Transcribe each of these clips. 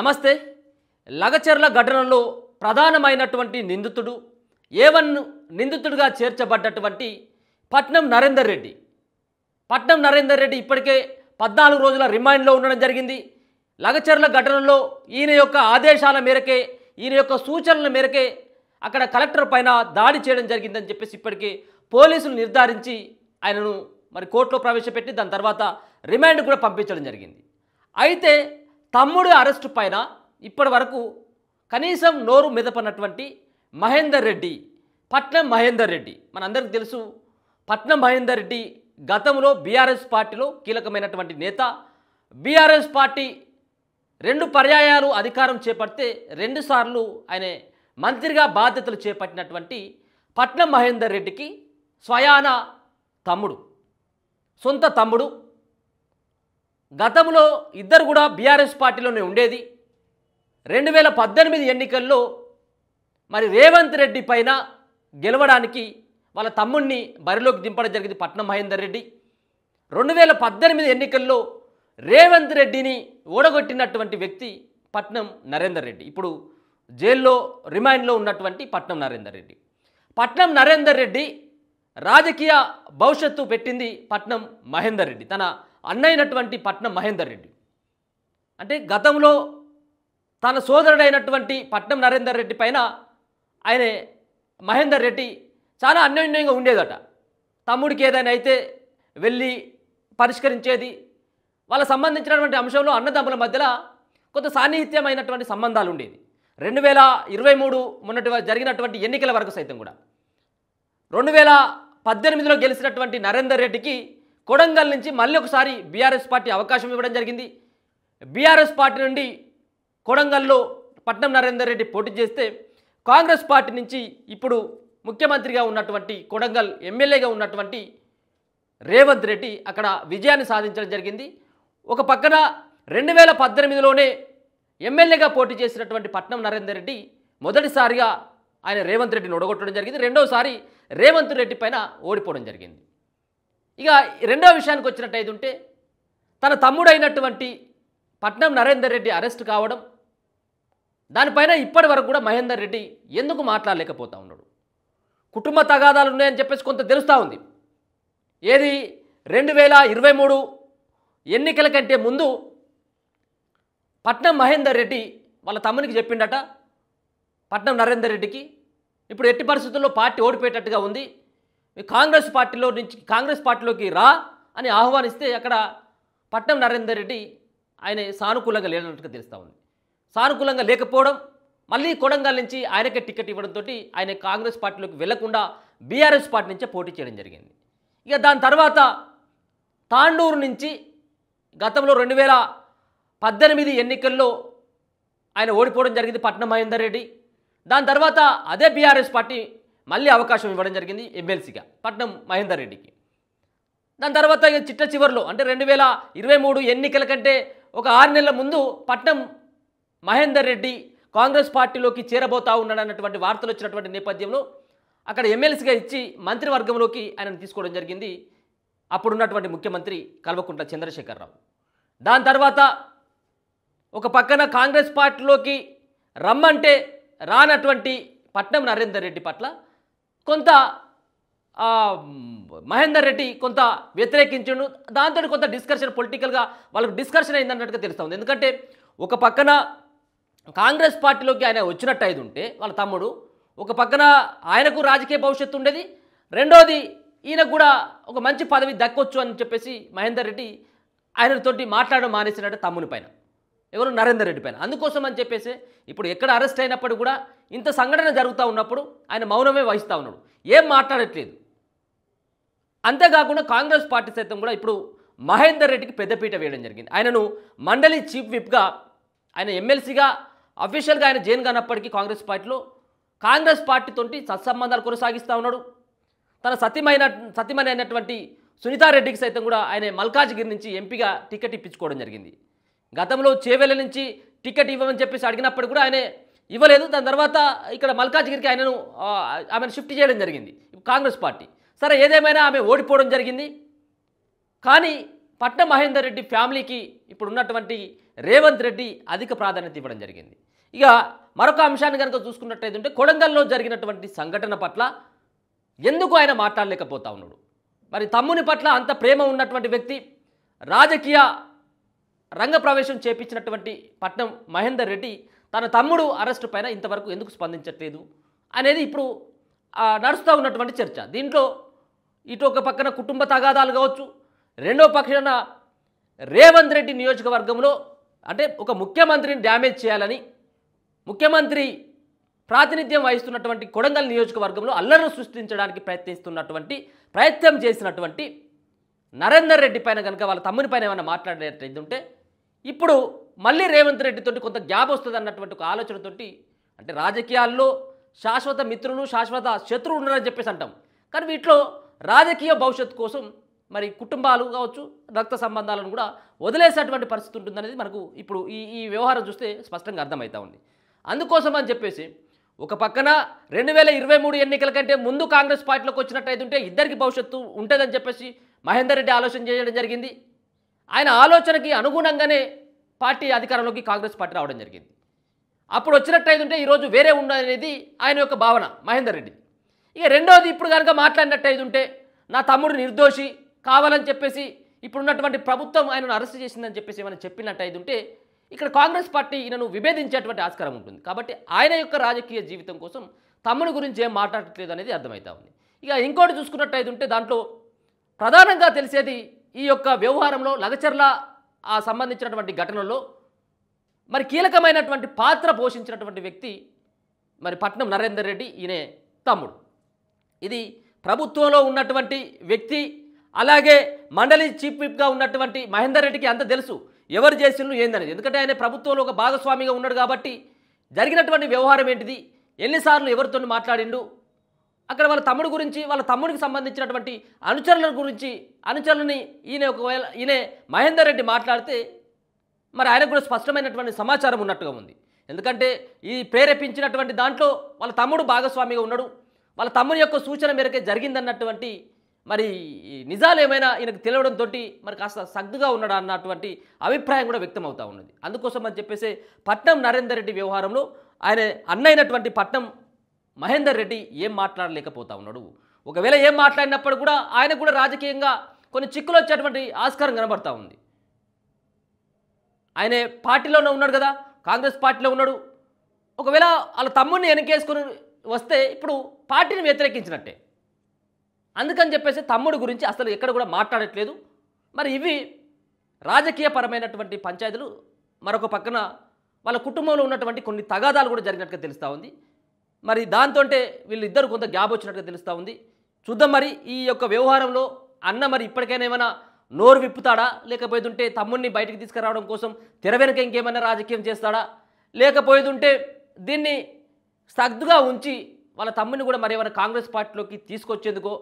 నమస్తే లగచెర్ల ఘటనలో ప్రధానమైనటువంటి నిందితుడు ఏవన్ నిందితుడిగా చేర్చబడ్డటువంటి పట్నం నరేందర్ రెడ్డి పట్నం నరేందర్ రెడ్డి ఇప్పటికే పద్నాలుగు రోజుల రిమాండ్లో ఉండడం జరిగింది లగచర్ల ఘటనలో ఈయన యొక్క ఆదేశాల మేరకే ఈయన యొక్క సూచనల మేరకే అక్కడ కలెక్టర్ పైన దాడి చేయడం జరిగిందని చెప్పేసి ఇప్పటికే పోలీసులు నిర్ధారించి ఆయనను మరి కోర్టులో ప్రవేశపెట్టి దాని తర్వాత రిమాండ్ కూడా పంపించడం జరిగింది అయితే తమ్ముడి అరెస్టు పైన ఇప్పటి వరకు కనీసం నోరు మెదపనటువంటి మహేందర్ రెడ్డి పట్నం మహేందర్ రెడ్డి మనందరికీ తెలుసు పట్నం మహేందర్ రెడ్డి గతంలో బీఆర్ఎస్ పార్టీలో కీలకమైనటువంటి నేత బీఆర్ఎస్ పార్టీ రెండు పర్యాయాలు అధికారం చేపడితే రెండుసార్లు ఆయన మంత్రిగా బాధ్యతలు చేపట్టినటువంటి పట్నం మహేందర్ రెడ్డికి స్వయాన తమ్ముడు సొంత తమ్ముడు గతంలో ఇద్దరు కూడా బీఆర్ఎస్ పార్టీలోనే ఉండేది రెండు వేల పద్దెనిమిది ఎన్నికల్లో మరి రేవంత్ రెడ్డి పైన గెలవడానికి వాళ్ళ తమ్ముణ్ణి బరిలోకి దింపడం జరిగింది పట్నం మహేందర్ రెడ్డి రెండు వేల పద్దెనిమిది ఎన్నికల్లో రేవంత్ రెడ్డిని ఓడగొట్టినటువంటి వ్యక్తి పట్నం నరేందర్ రెడ్డి ఇప్పుడు జైల్లో రిమాండ్లో ఉన్నటువంటి పట్నం నరేందర్ రెడ్డి పట్నం నరేందర్ రెడ్డి రాజకీయ భవిష్యత్తు పెట్టింది పట్నం మహేందర్ రెడ్డి తన అన్నైనటువంటి పట్నం మహేందర్ రెడ్డి అంటే గతంలో తన సోదరుడైనటువంటి పట్నం నరేందర్ రెడ్డి పైన ఆయన మహేందర్ రెడ్డి చాలా అన్యోన్యంగా ఉండేదట తమ్ముడికి ఏదైనా అయితే వెళ్ళి పరిష్కరించేది వాళ్ళ సంబంధించినటువంటి అంశంలో అన్నదమ్ముల మధ్యలో కొంత సాన్నిహిత్యమైనటువంటి సంబంధాలు ఉండేది రెండు వేల ఇరవై మూడు మొన్నటి జరిగినటువంటి ఎన్నికల వరకు సైతం కూడా రెండు వేల పద్దెనిమిదిలో గెలిచినటువంటి నరేందర్ రెడ్డికి కొడంగల్ నుంచి మళ్ళీ ఒకసారి బీఆర్ఎస్ పార్టీ అవకాశం ఇవ్వడం జరిగింది బీఆర్ఎస్ పార్టీ నుండి కొడంగల్లో పట్నం నరేందర్ రెడ్డి పోటీ చేస్తే కాంగ్రెస్ పార్టీ నుంచి ఇప్పుడు ముఖ్యమంత్రిగా ఉన్నటువంటి కొడంగల్ ఎమ్మెల్యేగా ఉన్నటువంటి రేవంత్ రెడ్డి అక్కడ విజయాన్ని సాధించడం జరిగింది ఒక పక్కన రెండు వేల పద్దెనిమిదిలోనే ఎమ్మెల్యేగా పోటీ చేసినటువంటి పట్నం నరేందర్ రెడ్డి మొదటిసారిగా ఆయన రేవంత్ రెడ్డిని ఒడగొట్టడం జరిగింది రెండోసారి రేవంత్ రెడ్డి పైన ఓడిపోవడం జరిగింది ఇక రెండో విషయానికి వచ్చినట్టయితే ఉంటే తన తమ్ముడైనటువంటి పట్నం నరేందర్ రెడ్డి అరెస్ట్ కావడం దానిపైన ఇప్పటి వరకు కూడా మహేందర్ రెడ్డి ఎందుకు మాట్లాడలేకపోతా ఉన్నాడు కుటుంబ తగాదాలు ఉన్నాయని చెప్పేసి కొంత తెలుస్తూ ఉంది ఏది రెండు వేల ఇరవై మూడు ఎన్నికల కంటే ముందు పట్నం మహేందర్ రెడ్డి వాళ్ళ తమ్మునికి చెప్పిండట పట్నం నరేందర్ రెడ్డికి ఇప్పుడు ఎట్టి పరిస్థితుల్లో పార్టీ ఓడిపోయేటట్టుగా ఉంది కాంగ్రెస్ పార్టీలో నుంచి కాంగ్రెస్ పార్టీలోకి రా అని ఆహ్వానిస్తే అక్కడ పట్నం నరేందర్ రెడ్డి ఆయన సానుకూలంగా లేనట్టుగా తెలుస్తూ ఉంది సానుకూలంగా లేకపోవడం మళ్ళీ కొడంగల్ నుంచి ఆయనకే టికెట్ ఇవ్వడంతో ఆయన కాంగ్రెస్ పార్టీలోకి వెళ్లకుండా బీఆర్ఎస్ పార్టీ నుంచే పోటీ చేయడం జరిగింది ఇక దాని తర్వాత తాండూరు నుంచి గతంలో రెండు వేల పద్దెనిమిది ఎన్నికల్లో ఆయన ఓడిపోవడం జరిగింది పట్నం మహేందర్ రెడ్డి దాని తర్వాత అదే బీఆర్ఎస్ పార్టీ మళ్ళీ అవకాశం ఇవ్వడం జరిగింది ఎమ్మెల్సీగా పట్నం మహేందర్ రెడ్డికి దాని తర్వాత ఇక చిట్ట చివరిలో అంటే రెండు వేల ఇరవై మూడు ఎన్నికల కంటే ఒక ఆరు నెలల ముందు పట్నం మహేందర్ రెడ్డి కాంగ్రెస్ పార్టీలోకి చేరబోతా ఉన్నాడన్నటువంటి వార్తలు వచ్చినటువంటి నేపథ్యంలో అక్కడ ఎమ్మెల్సీగా ఇచ్చి మంత్రివర్గంలోకి ఆయనను తీసుకోవడం జరిగింది అప్పుడున్నటువంటి ముఖ్యమంత్రి కల్వకుంట్ల చంద్రశేఖరరావు దాని తర్వాత ఒక పక్కన కాంగ్రెస్ పార్టీలోకి రమ్మంటే రానటువంటి పట్నం నరేందర్ రెడ్డి పట్ల కొంత మహేందర్ రెడ్డి కొంత వ్యతిరేకించండు దాంతో కొంత డిస్కషన్ పొలిటికల్గా వాళ్ళకు డిస్కషన్ అయిందన్నట్టుగా తెలుస్తుంది ఎందుకంటే ఒక పక్కన కాంగ్రెస్ పార్టీలోకి ఆయన వచ్చినట్టు అయితే ఉంటే వాళ్ళ తమ్ముడు ఒక పక్కన ఆయనకు రాజకీయ భవిష్యత్తు ఉండేది రెండోది ఈయనకు కూడా ఒక మంచి పదవి దక్కొచ్చు అని చెప్పేసి మహేందర్ రెడ్డి ఆయనతోటి మాట్లాడడం మానేసినట్టు తమ్ముని పైన ఎవరు నరేందర్ రెడ్డి పైన అందుకోసం అని చెప్పేసి ఇప్పుడు ఎక్కడ అరెస్ట్ అయినప్పుడు కూడా ఇంత సంఘటన జరుగుతూ ఉన్నప్పుడు ఆయన మౌనమే వహిస్తూ ఉన్నాడు ఏం మాట్లాడట్లేదు అంతేకాకుండా కాంగ్రెస్ పార్టీ సైతం కూడా ఇప్పుడు మహేందర్ రెడ్డికి పెద్దపీట వేయడం జరిగింది ఆయనను మండలి చీఫ్ విప్గా ఆయన ఎమ్మెల్సీగా అఫీషియల్గా ఆయన జైన్ కానప్పటికీ కాంగ్రెస్ పార్టీలో కాంగ్రెస్ పార్టీతో సత్సంబంధాలు కొనసాగిస్తూ ఉన్నాడు తన సతీమైన సతీమణి అయినటువంటి సునీతారెడ్డికి సైతం కూడా ఆయన మల్కాజ్గిరి నుంచి ఎంపీగా టికెట్ ఇప్పించుకోవడం జరిగింది గతంలో చేవేల నుంచి టికెట్ ఇవ్వమని చెప్పేసి అడిగినప్పుడు కూడా ఆయనే ఇవ్వలేదు దాని తర్వాత ఇక్కడ మల్కాజ్గిరికి ఆయనను ఆమెను షిఫ్ట్ చేయడం జరిగింది కాంగ్రెస్ పార్టీ సరే ఏదేమైనా ఆమె ఓడిపోవడం జరిగింది కానీ పట్న మహేందర్ రెడ్డి ఫ్యామిలీకి ఇప్పుడు ఉన్నటువంటి రేవంత్ రెడ్డి అధిక ప్రాధాన్యత ఇవ్వడం జరిగింది ఇక మరొక అంశాన్ని కనుక చూసుకున్నట్టయితే కొడంగల్లో జరిగినటువంటి సంఘటన పట్ల ఎందుకు ఆయన మాట్లాడలేకపోతా ఉన్నాడు మరి తమ్ముని పట్ల అంత ప్రేమ ఉన్నటువంటి వ్యక్తి రాజకీయ రంగప్రవేశం చేపించినటువంటి పట్నం మహేందర్ రెడ్డి తన తమ్ముడు అరెస్టు పైన ఇంతవరకు ఎందుకు స్పందించట్లేదు అనేది ఇప్పుడు నడుస్తూ ఉన్నటువంటి చర్చ దీంట్లో ఇటు ఒక పక్కన కుటుంబ తగాదాలు కావచ్చు రెండో పక్షాన రేవంత్ రెడ్డి నియోజకవర్గంలో అంటే ఒక ముఖ్యమంత్రిని డ్యామేజ్ చేయాలని ముఖ్యమంత్రి ప్రాతినిధ్యం వహిస్తున్నటువంటి కొడంగల్ నియోజకవర్గంలో అల్లర్లు సృష్టించడానికి ప్రయత్నిస్తున్నటువంటి ప్రయత్నం చేసినటువంటి నరేందర్ రెడ్డి పైన కనుక వాళ్ళ తమ్ముని పైన ఏమైనా మాట్లాడేటట్టు ఉంటే ఇప్పుడు మళ్ళీ రేవంత్ రెడ్డితో కొంత గ్యాప్ వస్తుంది అన్నటువంటి ఒక ఆలోచనతోటి అంటే రాజకీయాల్లో శాశ్వత మిత్రులు శాశ్వత శత్రువు ఉన్నారని చెప్పేసి అంటాం కానీ వీటిలో రాజకీయ భవిష్యత్తు కోసం మరి కుటుంబాలు కావచ్చు రక్త సంబంధాలను కూడా వదిలేసేటువంటి పరిస్థితి ఉంటుందనేది మనకు ఇప్పుడు ఈ ఈ వ్యవహారం చూస్తే స్పష్టంగా అర్థమవుతా ఉంది అందుకోసం అని చెప్పేసి ఒక పక్కన రెండు వేల ఇరవై మూడు ఎన్నికల కంటే ముందు కాంగ్రెస్ పార్టీలోకి ఉంటే ఇద్దరికి భవిష్యత్తు ఉంటుందని చెప్పేసి మహేందర్ రెడ్డి ఆలోచన చేయడం జరిగింది ఆయన ఆలోచనకి అనుగుణంగానే పార్టీ అధికారంలోకి కాంగ్రెస్ పార్టీ రావడం జరిగింది అప్పుడు ఉంటే ఈరోజు వేరే ఉండనేది ఆయన యొక్క భావన మహేందర్ రెడ్డి ఇక రెండవది ఇప్పుడు కనుక ఉంటే నా తమ్ముడు నిర్దోషి కావాలని చెప్పేసి ఇప్పుడున్నటువంటి ప్రభుత్వం ఆయనను అరెస్ట్ చేసిందని చెప్పేసి ఏమైనా ఉంటే ఇక్కడ కాంగ్రెస్ పార్టీ ఈయనను విభేదించేటువంటి ఆస్కారం ఉంటుంది కాబట్టి ఆయన యొక్క రాజకీయ జీవితం కోసం తమ్ముడు గురించి ఏం మాట్లాడట్లేదు అనేది అర్థమవుతా ఉంది ఇక ఇంకోటి ఉంటే దాంట్లో ప్రధానంగా తెలిసేది ఈ యొక్క వ్యవహారంలో లగచర్ల ఆ సంబంధించినటువంటి ఘటనలో మరి కీలకమైనటువంటి పాత్ర పోషించినటువంటి వ్యక్తి మరి పట్నం నరేందర్ రెడ్డి ఈయనే తమ్ముడు ఇది ప్రభుత్వంలో ఉన్నటువంటి వ్యక్తి అలాగే మండలి చీఫ్ విప్గా ఉన్నటువంటి మహేందర్ రెడ్డికి అంత తెలుసు ఎవరు చేసిన ఏందనేది ఎందుకంటే ఆయన ప్రభుత్వంలో ఒక భాగస్వామిగా ఉన్నాడు కాబట్టి జరిగినటువంటి వ్యవహారం ఏంటిది ఎన్నిసార్లు ఎవరితో మాట్లాడిండు అక్కడ వాళ్ళ తమ్ముడు గురించి వాళ్ళ తమ్ముడికి సంబంధించినటువంటి అనుచరుల గురించి అనుచరులని ఈయన ఒకవేళ ఈయన మహేందర్ రెడ్డి మాట్లాడితే మరి ఆయనకు కూడా స్పష్టమైనటువంటి సమాచారం ఉన్నట్టుగా ఉంది ఎందుకంటే ఈ ప్రేరేపించినటువంటి దాంట్లో వాళ్ళ తమ్ముడు భాగస్వామిగా ఉన్నాడు వాళ్ళ తమ్ముని యొక్క సూచన మేరకే జరిగిందన్నటువంటి మరి నిజాలు ఏమైనా ఈయనకు తెలియడంతో మరి కాస్త సగ్గుగా ఉన్నాడు అన్నటువంటి అభిప్రాయం కూడా వ్యక్తం అవుతూ ఉన్నది అందుకోసం అని చెప్పేసి పట్నం నరేందర్ రెడ్డి వ్యవహారంలో ఆయన అన్నైనటువంటి పట్నం మహేందర్ రెడ్డి ఏం మాట్లాడలేకపోతా ఉన్నాడు ఒకవేళ ఏం మాట్లాడినప్పుడు కూడా ఆయన కూడా రాజకీయంగా కొన్ని చిక్కులు వచ్చేటువంటి ఆస్కారం కనబడతా ఉంది ఆయనే పార్టీలోనే ఉన్నాడు కదా కాంగ్రెస్ పార్టీలో ఉన్నాడు ఒకవేళ వాళ్ళ తమ్ముడిని వెనకేసుకుని వస్తే ఇప్పుడు పార్టీని వ్యతిరేకించినట్టే అందుకని చెప్పేసి తమ్ముడు గురించి అసలు ఎక్కడ కూడా మాట్లాడట్లేదు మరి ఇవి రాజకీయపరమైనటువంటి పంచాయతీలు మరొక పక్కన వాళ్ళ కుటుంబంలో ఉన్నటువంటి కొన్ని తగాదాలు కూడా జరిగినట్టుగా తెలుస్తూ ఉంది మరి దాంతో వీళ్ళిద్దరు కొంత గ్యాప్ వచ్చినట్టుగా తెలుస్తూ ఉంది చూద్దాం మరి ఈ యొక్క వ్యవహారంలో అన్న మరి ఇప్పటికైనా ఏమైనా నోరు విప్పుతాడా లేకపోతుంటే తమ్ముడిని బయటకు తీసుకురావడం కోసం తెర వెనుక ఇంకేమైనా రాజకీయం చేస్తాడా లేకపోయేదింటే దీన్ని సగ్దుగా ఉంచి వాళ్ళ తమ్ముని కూడా మరి ఏమైనా కాంగ్రెస్ పార్టీలోకి తీసుకొచ్చేందుకో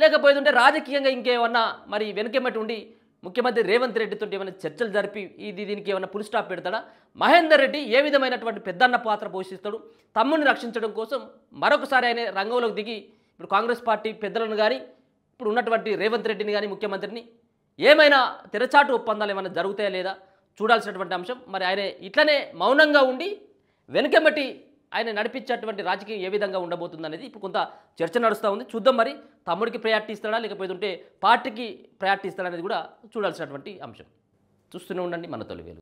లేకపోయేదింటే రాజకీయంగా ఇంకేమన్నా మరి వెనుకెమ్మటి ఉండి ముఖ్యమంత్రి రేవంత్ రెడ్డితో ఏమైనా చర్చలు జరిపి ఇది దీనికి ఏమైనా పులి స్టాప్ పెడతాడా మహేందర్ రెడ్డి ఏ విధమైనటువంటి పెద్దన్న పాత్ర పోషిస్తాడు తమ్ముని రక్షించడం కోసం మరొకసారి ఆయన రంగంలోకి దిగి ఇప్పుడు కాంగ్రెస్ పార్టీ పెద్దలను కానీ ఇప్పుడు ఉన్నటువంటి రేవంత్ రెడ్డిని కానీ ముఖ్యమంత్రిని ఏమైనా తెరచాటు ఒప్పందాలు ఏమైనా జరుగుతాయా లేదా చూడాల్సినటువంటి అంశం మరి ఆయన ఇట్లనే మౌనంగా ఉండి వెనుకబట్టి ఆయన నడిపించేటువంటి రాజకీయం ఏ విధంగా ఉండబోతుందనేది ఇప్పుడు కొంత చర్చ నడుస్తూ ఉంది చూద్దాం మరి తమ్ముడికి ప్రయారిటీ ఇస్తాడా లేకపోతే పార్టీకి ప్రయారిటీ ఇస్తాడా అనేది కూడా చూడాల్సినటువంటి అంశం చూస్తూనే ఉండండి మన తొలి